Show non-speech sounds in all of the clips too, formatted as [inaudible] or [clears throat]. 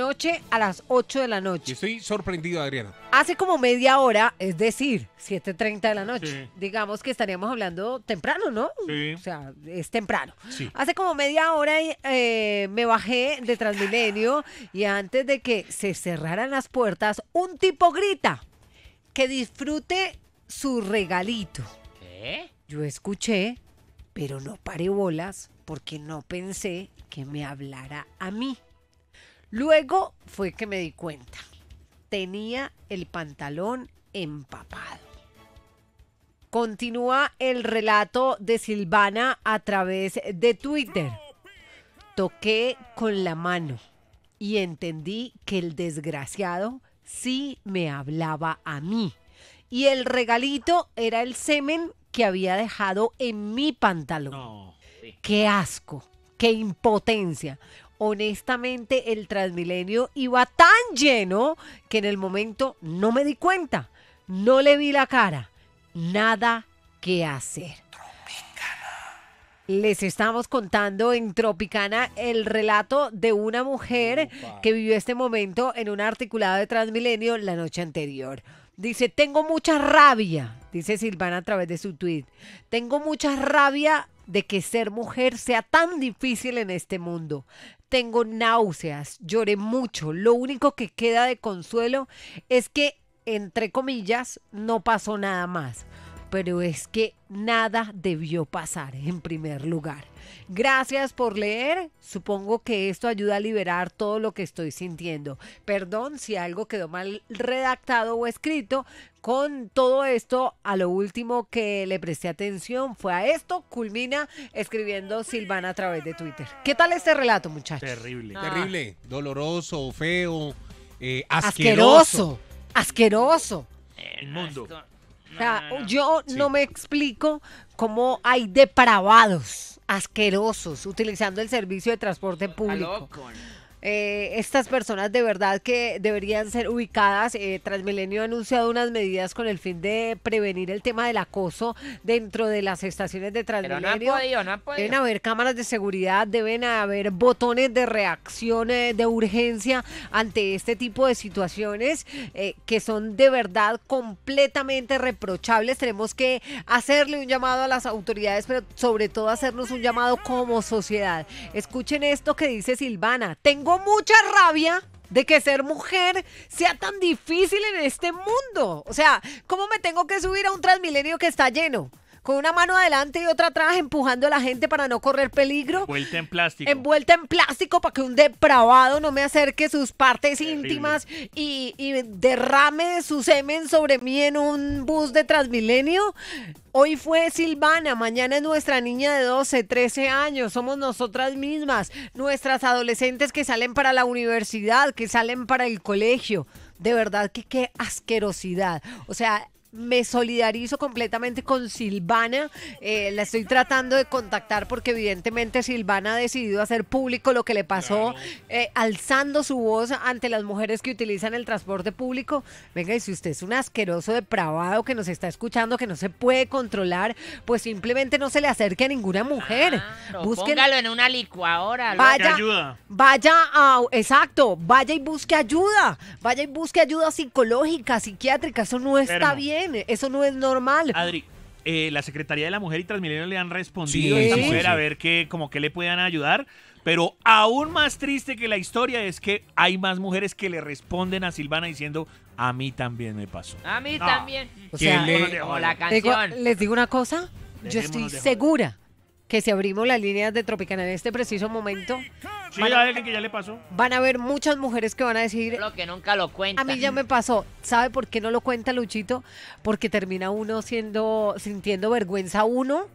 noche a las 8 de la noche. estoy sorprendido, Adriana. Hace como media hora, es decir, 7.30 de la noche. Digamos que estaríamos hablando temprano, ¿no? O sea, es temprano. Hace como media hora eh, me bajé de Transmilenio y antes de que se cerraran las puertas, un tipo grita que disfrute su regalito. ¿Qué? Yo escuché, pero no paré bolas porque no pensé que me hablara a mí. Luego fue que me di cuenta. Tenía el pantalón empapado. Continúa el relato de Silvana a través de Twitter. Toqué con la mano y entendí que el desgraciado sí me hablaba a mí. Y el regalito era el semen que había dejado en mi pantalón. Qué asco, qué impotencia honestamente el Transmilenio iba tan lleno que en el momento no me di cuenta, no le vi la cara, nada que hacer. Les estamos contando en Tropicana el relato de una mujer que vivió este momento en un articulado de Transmilenio la noche anterior. Dice, tengo mucha rabia, dice Silvana a través de su tweet. Tengo mucha rabia de que ser mujer sea tan difícil en este mundo tengo náuseas, lloré mucho. Lo único que queda de consuelo es que, entre comillas, no pasó nada más pero es que nada debió pasar en primer lugar. Gracias por leer. Supongo que esto ayuda a liberar todo lo que estoy sintiendo. Perdón si algo quedó mal redactado o escrito. Con todo esto, a lo último que le presté atención fue a esto. Culmina escribiendo Silvana a través de Twitter. ¿Qué tal este relato, muchachos? Terrible. Ah. Terrible. Doloroso, feo, eh, asqueroso. Asqueroso. El mundo yo no me explico cómo hay depravados, asquerosos, utilizando el servicio de transporte público. Eh, estas personas de verdad que deberían ser ubicadas. Eh, Transmilenio ha anunciado unas medidas con el fin de prevenir el tema del acoso dentro de las estaciones de Transmilenio. Pero Deben haber cámaras de seguridad, deben haber botones de reacción eh, de urgencia ante este tipo de situaciones eh, que son de verdad completamente reprochables. Tenemos que hacerle un llamado a las autoridades, pero sobre todo hacernos un llamado como sociedad. Escuchen esto que dice Silvana. Tengo mucha rabia de que ser mujer sea tan difícil en este mundo. O sea, ¿cómo me tengo que subir a un transmilenio que está lleno? con una mano adelante y otra atrás empujando a la gente para no correr peligro. Envuelta en plástico. Envuelta en plástico para que un depravado no me acerque sus partes íntimas y, derrame su semen sobre mí en un bus de Transmilenio. Hoy fue Silvana, mañana es nuestra niña de 12, 13 años, somos nosotras mismas, nuestras adolescentes que salen para la universidad, que salen para el colegio. De verdad que qué asquerosidad. O sea, me solidarizo completamente con Silvana. Eh, la estoy tratando de contactar porque evidentemente Silvana ha decidido hacer público lo que le pasó, eh, alzando su voz ante las mujeres que utilizan el transporte público. Venga, y si usted es un asqueroso depravado que nos está escuchando, que no se puede controlar, pues simplemente no se le acerque a ninguna mujer. póngalo en una licuadora. Vaya, ayuda. vaya a, exacto, vaya y busque ayuda. Vaya y busque ayuda psicológica, psiquiátrica. Eso no está bien eso no es normal. Adri, eh, la Secretaría de la Mujer y Transmilenio le han respondido a esta mujer a ver qué, como que le puedan ayudar. Pero aún más triste que la historia es que hay más mujeres que le responden a Silvana diciendo, a mí también me pasó. A mí también. O sea, eh, les digo una cosa, yo estoy segura que si abrimos las líneas de Tropicana en este preciso momento, van, a ver que ya le pasó. Van a haber muchas mujeres que van a decir. Lo que nunca lo cuentan. A mí ya me pasó. ¿Sabe por qué no lo cuenta Luchito? Porque termina uno sintiendo vergüenza uno.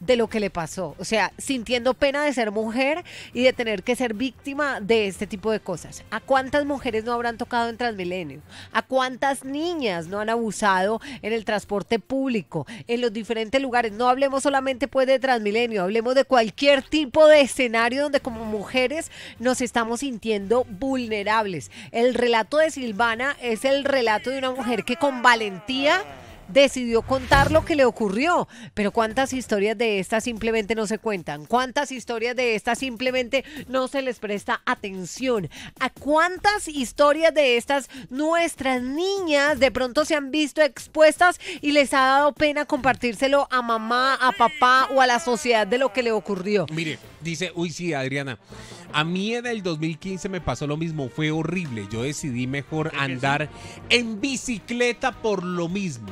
De lo que le pasó. O sea, sintiendo pena de ser mujer y de tener que ser víctima de este tipo de cosas. ¿A cuántas mujeres no habrán tocado en Transmilenio? ¿A cuántas niñas no han abusado en el transporte público, en los diferentes lugares? No hablemos solamente pues de Transmilenio, hablemos de cualquier tipo de escenario donde como mujer nos estamos sintiendo vulnerables. El relato de Silvana es el relato de una mujer que con valentía decidió contar lo que le ocurrió. Pero cuántas historias de estas simplemente no se cuentan, cuántas historias de estas simplemente no se les presta atención, a cuántas historias de estas nuestras niñas de pronto se han visto expuestas y les ha dado pena compartírselo a mamá, a papá o a la sociedad de lo que le ocurrió. Mire dice, uy sí, Adriana, a mí en el 2015 me pasó lo mismo, fue horrible, yo decidí mejor andar en bicicleta por lo mismo.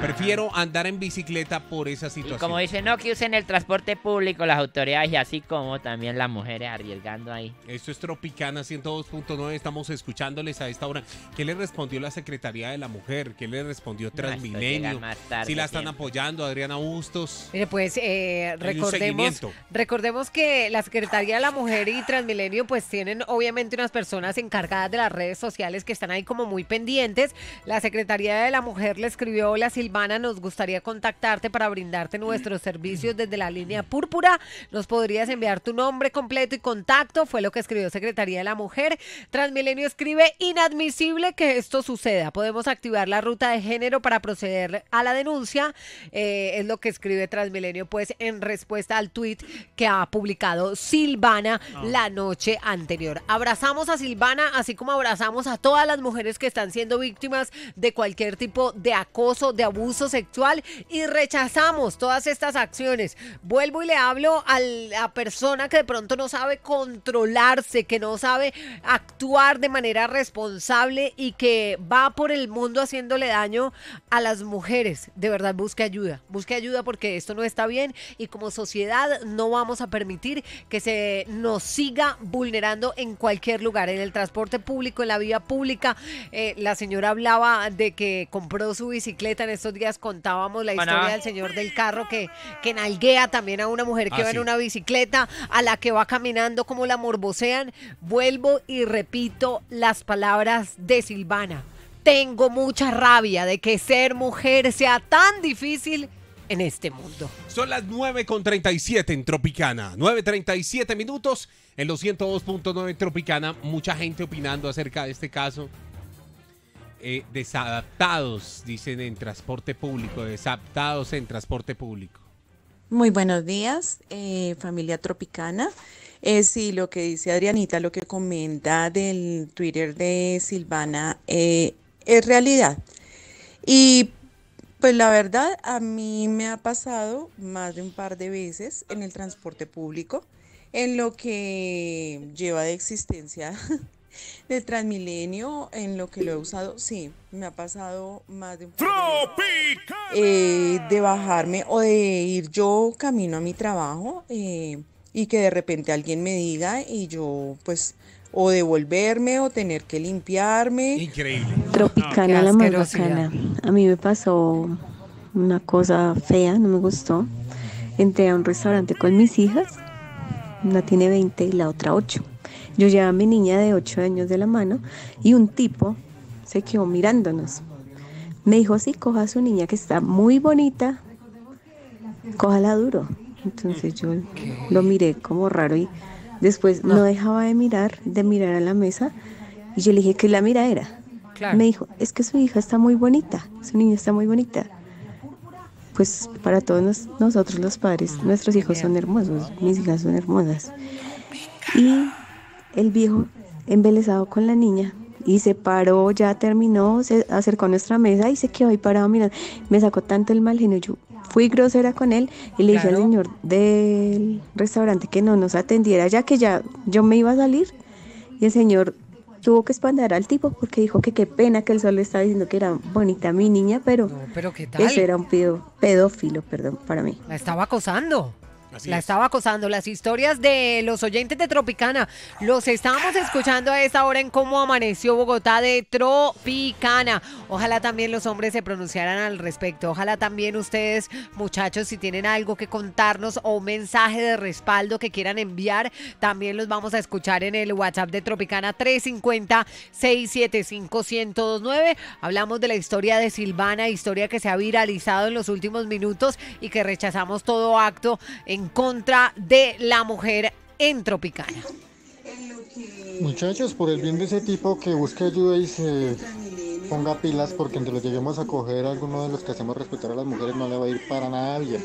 Prefiero andar en bicicleta por esa situación. Y como dicen, no, que usen el transporte público las autoridades y así como también las mujeres arriesgando ahí. Esto es Tropicana 102.9, estamos escuchándoles a esta hora. ¿Qué le respondió la Secretaría de la Mujer? ¿Qué le respondió Transmilenio? Si la están apoyando, Adriana Bustos. pues eh, recordemos, recordemos que la Secretaría de la Mujer y Transmilenio pues tienen obviamente unas personas encargadas de las redes sociales que están ahí como muy pendientes. La Secretaría de la Mujer le escribió la Silvia Silvana, nos gustaría contactarte para brindarte nuestros servicios desde la línea púrpura. Nos podrías enviar tu nombre completo y contacto, fue lo que escribió Secretaría de la Mujer. Transmilenio escribe, inadmisible que esto suceda. Podemos activar la ruta de género para proceder a la denuncia, eh, es lo que escribe Transmilenio, pues en respuesta al tweet que ha publicado Silvana ah. la noche anterior. Abrazamos a Silvana, así como abrazamos a todas las mujeres que están siendo víctimas de cualquier tipo de acoso, de abuso abuso sexual y rechazamos todas estas acciones. Vuelvo y le hablo a la persona que de pronto no sabe controlarse, que no sabe actuar de manera responsable y que va por el mundo haciéndole daño a las mujeres. De verdad, busque ayuda. Busque ayuda porque esto no está bien y como sociedad no vamos a permitir que se nos siga vulnerando en cualquier lugar, en el transporte público, en la vía pública. Eh, la señora hablaba de que compró su bicicleta en estos días contábamos la historia del señor del carro que, que nalguea también a una mujer que ah, va en una bicicleta, a la que va caminando como la morbosean. Vuelvo y repito las palabras de Silvana. Tengo mucha rabia de que ser mujer sea tan difícil en este mundo. Son las 9.37 en Tropicana. 9.37 minutos en los 102.9 en Tropicana. Mucha gente opinando acerca de este caso. Eh, desadaptados, dicen en transporte público, desadaptados en transporte público. Muy buenos días, eh, familia tropicana. Eh, sí, lo que dice Adrianita, lo que comenta del Twitter de Silvana es realidad. Y pues la verdad, a mí me ha pasado más de un par de veces en el transporte público, en lo que lleva de existencia [laughs] De Transmilenio, en lo que lo he usado, sí, me ha pasado más de un... Eh, de bajarme o de ir yo camino a mi trabajo eh, y que de repente alguien me diga y yo pues o devolverme o tener que limpiarme. Increíble. Tropicana ah, la más A mí me pasó una cosa fea, no me gustó. Entré a un restaurante con mis hijas, una tiene 20 y la otra 8. Yo llevaba a mi niña de 8 años de la mano y un tipo se quedó mirándonos. Me dijo, sí, coja a su niña que está muy bonita, cójala duro. Entonces yo lo miré como raro y después no, dejaba de mirar, de mirar a la mesa y yo le dije ¿qué la mira era. Me dijo, es que su hija está muy bonita, su niña está muy bonita. Pues para todos nosotros los padres, nuestros hijos son hermosos, mis hijas son hermosas. Y el viejo embelesado con la niña y se paró, ya terminó, se acercó a nuestra mesa y se quedó ahí parado Mira, Me sacó tanto el mal genio. Yo fui grosera con él y le dije al señor del restaurante que no nos atendiera, ya que ya yo me iba a salir. Y el señor tuvo que espantar al tipo porque dijo que qué pena que el sol le estaba diciendo que era bonita mi niña, pero, era un pedófilo, perdón, para mí. La estaba acosando la estaba acosando. Las historias de los oyentes de Tropicana. Los estamos escuchando a esta hora en cómo amaneció Bogotá de Tropicana. Ojalá también los hombres se pronunciaran al respecto. Ojalá también ustedes, muchachos, si tienen algo que contarnos o mensaje de respaldo que quieran enviar, también los vamos a escuchar en el WhatsApp de Tropicana 350 675 Hablamos de la historia de Silvana, historia que se ha viralizado en los últimos minutos y que rechazamos todo acto en en contra de la mujer en Muchachos, por el bien de ese tipo que busque ayuda y se ponga pilas porque entre los lleguemos a coger alguno de los que hacemos respetar a las mujeres no le va a ir para nada bien.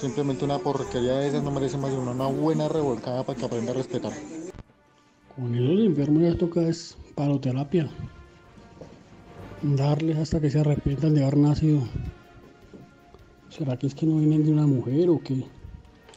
Simplemente una porquería de esas no merece más que una, buena revolcada para que aprenda a respetar. Con de enfermos ya toca es paroterapia. Darles hasta que se arrepientan de haber nacido. ¿Será que es que no vienen de una mujer o qué?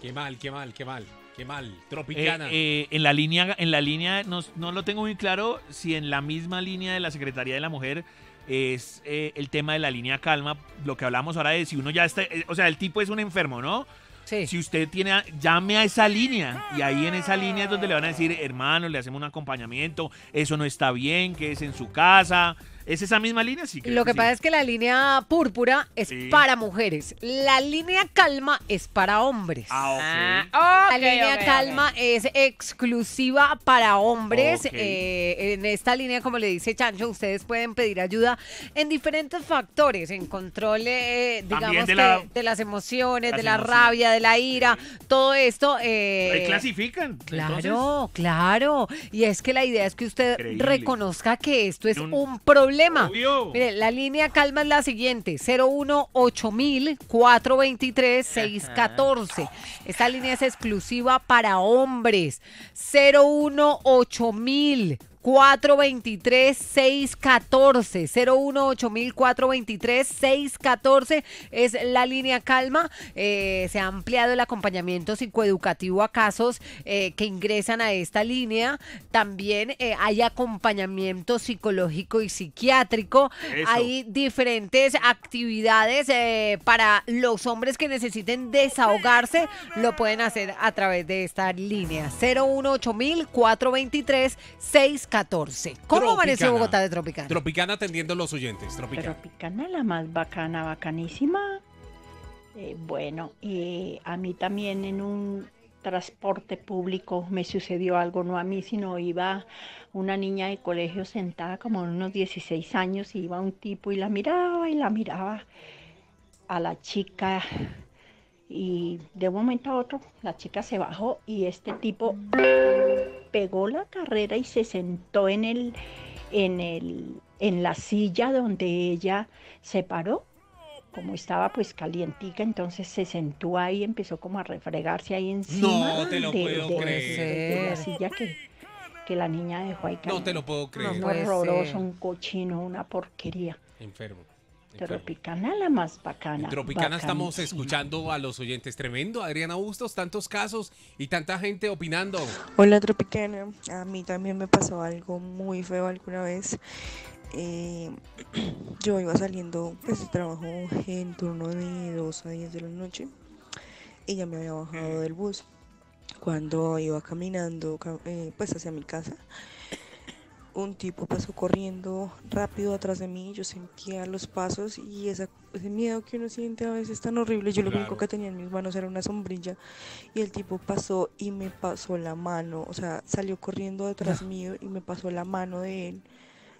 Qué mal, qué mal, qué mal. Qué mal, Tropicana. Eh, eh, en la línea, en la línea no, lo tengo muy claro si en la misma línea de la Secretaría de la Mujer es eh, el tema de la línea calma, lo que hablamos ahora de si uno ya está, o sea, el tipo es un enfermo, ¿no? Sí. Si usted tiene, llame a esa línea y ahí en esa línea es donde le van a decir, hermano, le hacemos un acompañamiento, eso no está bien, que es en su casa, ¿Es esa misma línea? Sí, Lo que, pasa es que la línea púrpura es para mujeres. La línea calma es para hombres. Ah, ah la línea calma es exclusiva para hombres. Ah, eh, en esta línea, como le dice Chancho, ustedes pueden pedir ayuda en diferentes factores, en control, eh, digamos, de, las emociones, de la rabia, de la ira, todo esto. Eh, clasifican. Claro, claro. Y es que la idea es que usted reconozca que esto es un problema problema. Mire, la línea calma es la siguiente: 018000 423 614. Esta línea es exclusiva para hombres. 018000 423-614-018000-423-614 es la línea calma. Eh, se ha ampliado el acompañamiento psicoeducativo a casos eh, que ingresan a esta línea. También eh, hay acompañamiento psicológico y psiquiátrico. Hay diferentes actividades para los hombres que necesiten desahogarse. Lo pueden hacer a través de esta línea. 018 423 614 14. ¿Cómo parece Bogotá de Tropicana? Tropicana atendiendo los oyentes. Tropicana. Tropicana, la más bacana, bacanísima. Eh, bueno, y a mí también en un transporte público me sucedió algo, no a mí, sino iba una niña de colegio sentada como unos 16 años y iba un tipo y la miraba y la miraba a la chica y de un momento a otro la chica se bajó y este tipo pegó la carrera y se sentó en, el, en, el, en la silla donde ella se paró. Como estaba pues calientica, entonces se sentó ahí empezó como a refregarse ahí encima no, te lo puedo creer. De, la silla que, que, la niña dejó ahí. No te lo puedo creer. Un horroroso, pues, eh, un cochino, una porquería. Enfermo. Tropicana la más bacana. Tropicana estamos escuchando a los oyentes. Tremendo, Adriana Bustos, tantos casos y tanta gente opinando. Hola Tropicana, a mí también me pasó algo muy feo alguna vez. Eh, [clears throat] yo iba saliendo pues trabajo en turno de 2 a 10 de la noche y ya me había bajado mm. del bus. Cuando iba caminando eh, pues hacia mi casa, un tipo pasó corriendo rápido atrás de mí, yo sentía los pasos y ese miedo que uno siente a veces es tan horrible, yo lo único que tenía en mis manos era una sombrilla y el tipo pasó y me pasó la mano, o sea, salió corriendo detrás ah. mío y me pasó la mano de él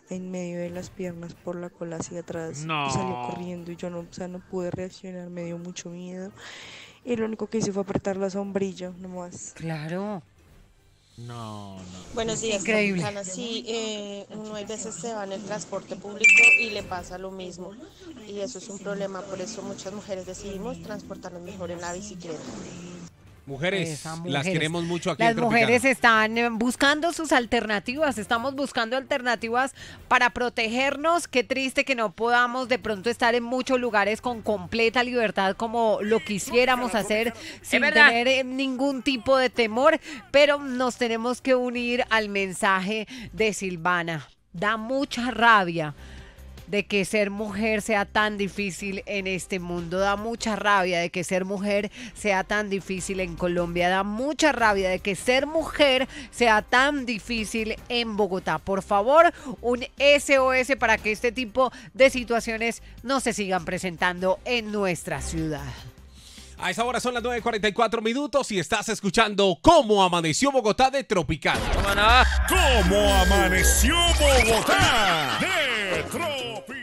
en medio de las piernas por la cola hacia atrás no. y salió corriendo y yo no, o sea, no pude reaccionar, me dio mucho miedo y lo único que hice fue apretar la sombrilla nomás. Claro. No, no. sí, es eh, Increíble. Así, Sí, hay veces se va en el transporte público y le pasa lo mismo. Y eso es un problema. Por eso muchas mujeres decidimos transportarnos mejor en la bicicleta. Mujeres, eh, las queremos mucho aquí. Las mujeres están eh, buscando sus alternativas, estamos buscando alternativas para protegernos. Qué triste que no podamos de pronto estar en muchos lugares con completa libertad como lo quisiéramos hacer sin tener eh, ningún tipo de temor, pero nos tenemos que unir al mensaje de Silvana. Da mucha rabia de que ser mujer sea tan difícil en este mundo. Da mucha rabia de que ser mujer sea tan difícil en Colombia. Da mucha rabia de que ser mujer sea tan difícil en Bogotá. Por favor, un SOS para que este tipo de situaciones no se sigan presentando en nuestra ciudad. A esa hora son las 9.44 minutos y estás escuchando Cómo Amaneció Bogotá de Tropical. ¿Cómo, Amaneció Bogotá Tropi